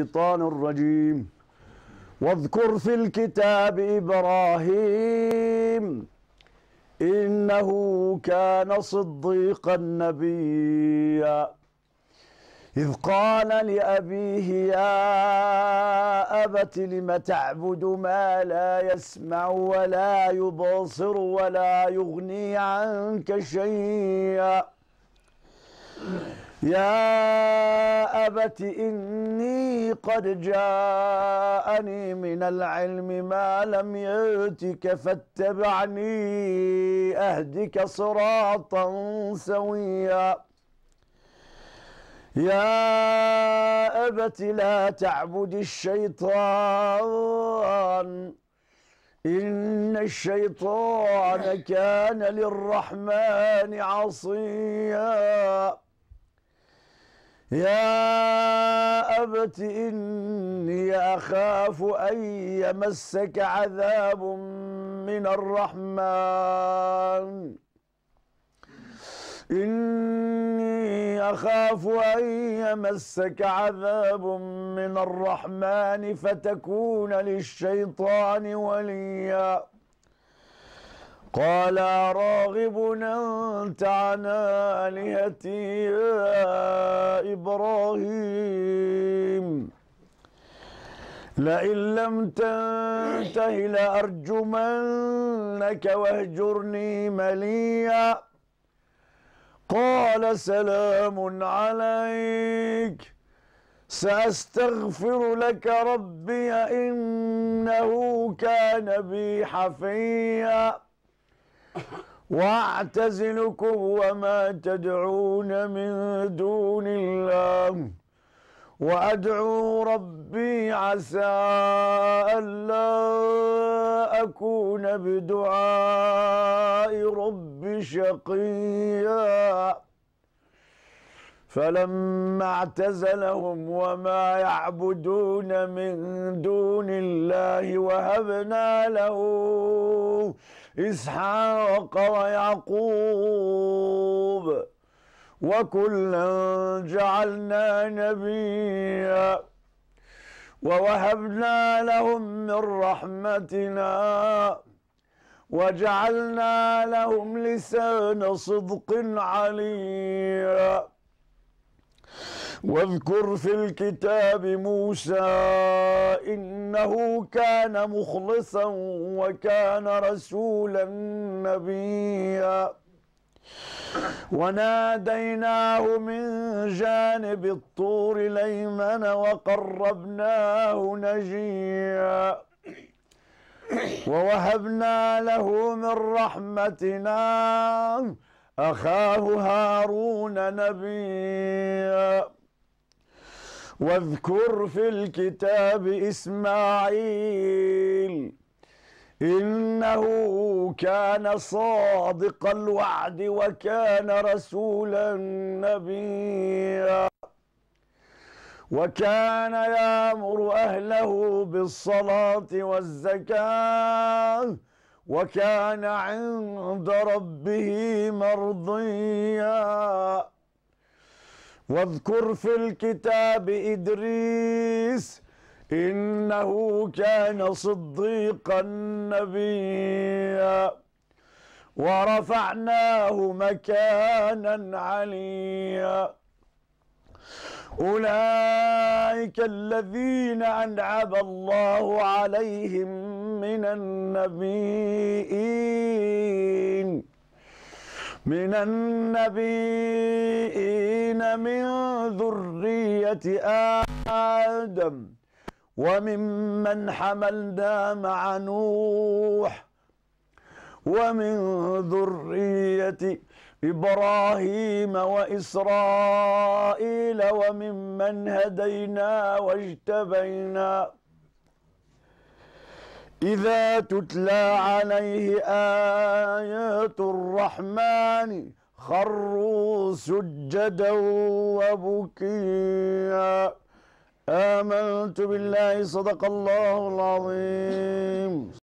الشيطان الرجيم واذكر في الكتاب إبراهيم إنه كان صديقا نبيا إذ قال لأبيه يا أبت لم تعبد ما لا يسمع ولا يبصر ولا يغني عنك شيئا يا أبت إني قد جاءني من العلم ما لم يأتك فاتبعني أهدك صراطا سويا يا أبت لا تعبد الشيطان إن الشيطان كان للرحمن عصيا يا أبت إني أخاف أن يمسك عذاب من الرحمن إني أخاف أن يمسك عذاب من الرحمن فتكون للشيطان ولياً قال راغب أنت عن آلهتي يا إبراهيم لئن لم تنته لأرجمنك واهجرني مليا قال سلام عليك سأستغفر لك ربي إنه كان بي حفيا واعتزلكم وما تدعون من دون الله وأدعو ربي عسى ألا أكون بدعاء ربي شقيا فلما اعتزلهم وما يعبدون من دون الله وهبنا له إسحاق ويعقوب وكلا جعلنا نبيا ووهبنا لهم من رحمتنا وجعلنا لهم لسان صدق عليا واذكر في الكتاب موسى إنه كان مخلصا وكان رسولا نبيا وناديناه من جانب الطور ليمن وقربناه نجيا ووهبنا له من رحمتنا أخاه هارون نبيا واذكر في الكتاب إسماعيل إنه كان صادق الوعد وكان رسولا نبيا وكان يامر أهله بالصلاة والزكاة وكان عند ربه مرضيا واذكر في الكتاب إدريس إنه كان صديقا نبيا ورفعناه مكانا عليا أولئك الذين أنعم الله عليهم من النبيين من النبيين من ذرية آدم وممن حملنا مع نوح ومن ذرية إبراهيم وإسرائيل وممن هدينا واجتبينا إذا تتلى عليه آيات الرحمن خروا سجدا وبكيا آمنت بالله صدق الله العظيم